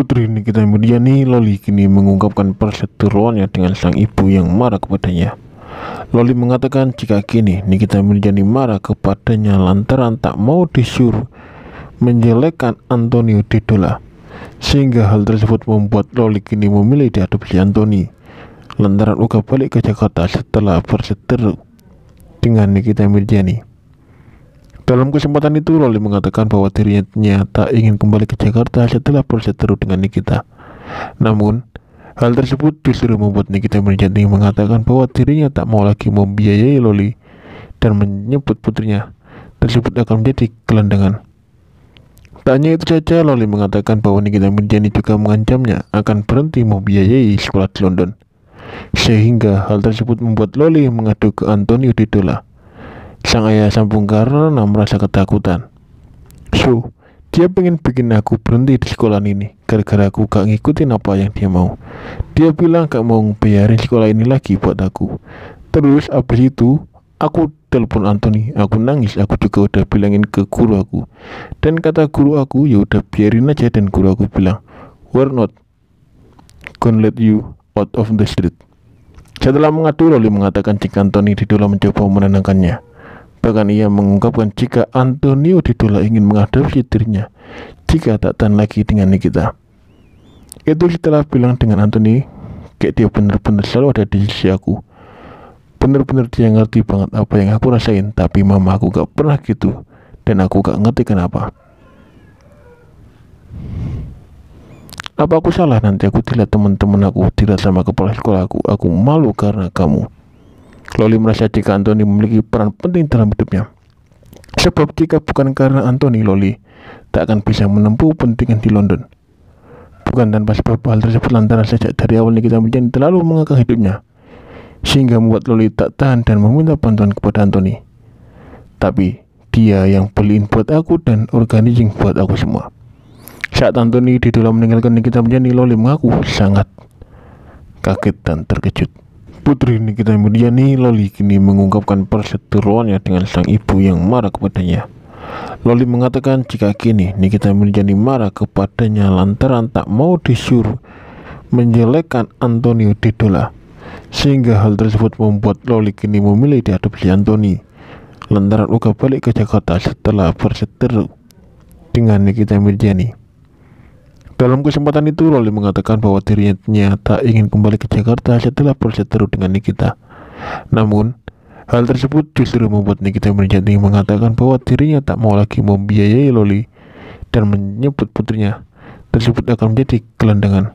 Putri Nikita Mirjani Loli kini mengungkapkan perseteruannya dengan sang ibu yang marah kepadanya. Loli mengatakan jika kini Nikita Mirjani marah kepadanya lantaran tak mau disuruh menjelekkan Antonio Dedola sehingga hal tersebut membuat Loli kini memilih diadopsi Anthony lantaran Uga balik ke Jakarta setelah berseteru dengan Nikita Mirjani. Dalam kesempatan itu, Loli mengatakan bahwa dirinya tak ingin kembali ke Jakarta setelah berseteru dengan Nikita. Namun, hal tersebut justru membuat Nikita menjadi mengatakan bahwa dirinya tak mau lagi membiayai Loli dan menyebut putrinya tersebut akan menjadi gelandangan. Tanya itu saja, Loli mengatakan bahwa Nikita Mirjani juga mengancamnya akan berhenti membiayai sekolah di London. Sehingga hal tersebut membuat Loli mengadu ke Antonio Didola Sang ayah sambung karena merasa ketakutan. So, dia pengen bikin aku berhenti di sekolah ini gara-gara aku gak ngikutin apa yang dia mau. Dia bilang gak mau bayarin sekolah ini lagi buat aku. Terus abis itu aku telepon Anthony aku nangis aku juga udah bilangin ke guru aku dan kata guru aku ya udah biarin aja dan guru aku bilang we're not gonna let you out of the street setelah mengadu Loli mengatakan jika Anthony dalam mencoba menenangkannya Bahkan ia mengungkapkan jika Antonio Didola ingin menghadap dirinya jika tak tahan lagi dengan Nikita. Itu setelah bilang dengan Anthony, kayak dia benar-benar selalu ada di sisi aku. Benar-benar dia ngerti banget apa yang aku rasain, tapi mama aku gak pernah gitu. Dan aku gak ngerti kenapa. Apa aku salah nanti aku tidak teman-teman aku, tidak sama kepala sekolah aku, aku malu karena kamu. Loli merasa jika Anthony memiliki peran penting dalam hidupnya. Sebab jika bukan karena Anthony, Loli tak akan bisa menempuh pentingan di London. Bukan tanpa sebab hal tersebut lantaran sejak dari awal Nikita menjadi terlalu mengakang hidupnya, sehingga membuat Loli tak tahan dan meminta bantuan kepada Anthony. Tapi, dia yang beliin buat aku dan organizing buat aku semua. Saat Anthony dalam meninggalkan Nikita menjadi Loli mengaku sangat kaget dan terkejut. Putri Nikita Mediani Loli kini mengungkapkan perseteruannya dengan sang ibu yang marah kepadanya. Loli mengatakan jika kini Nikita Mirzani marah kepadanya lantaran tak mau disuruh menjelekkan Antonio Didola, sehingga hal tersebut membuat Loli kini memilih diadopsi Antoni. lantaran luka balik ke Jakarta setelah berseteru dengan Nikita Mirzani dalam kesempatan itu, Loli mengatakan bahwa dirinya tak ingin kembali ke Jakarta setelah berseteru dengan Nikita. Namun, hal tersebut justru membuat Nikita menjadi mengatakan bahwa dirinya tak mau lagi membiayai Loli dan menyebut putrinya tersebut akan menjadi gelandangan.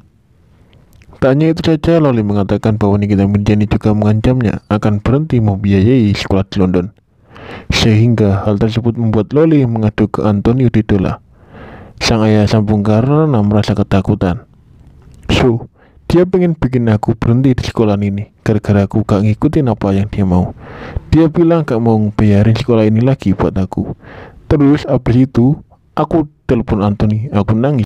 Tak hanya itu saja, Loli mengatakan bahwa Nikita Mirjani juga mengancamnya akan berhenti membiayai sekolah di London. Sehingga hal tersebut membuat Loli mengadu ke Antonio Didola Sang ayah sambung karena merasa ketakutan. So, dia pengen bikin aku berhenti di sekolah ini gara-gara aku gak ngikutin apa yang dia mau. Dia bilang gak mau bayarin sekolah ini lagi buat aku. Terus abis itu, aku telepon Anthony, aku nangis.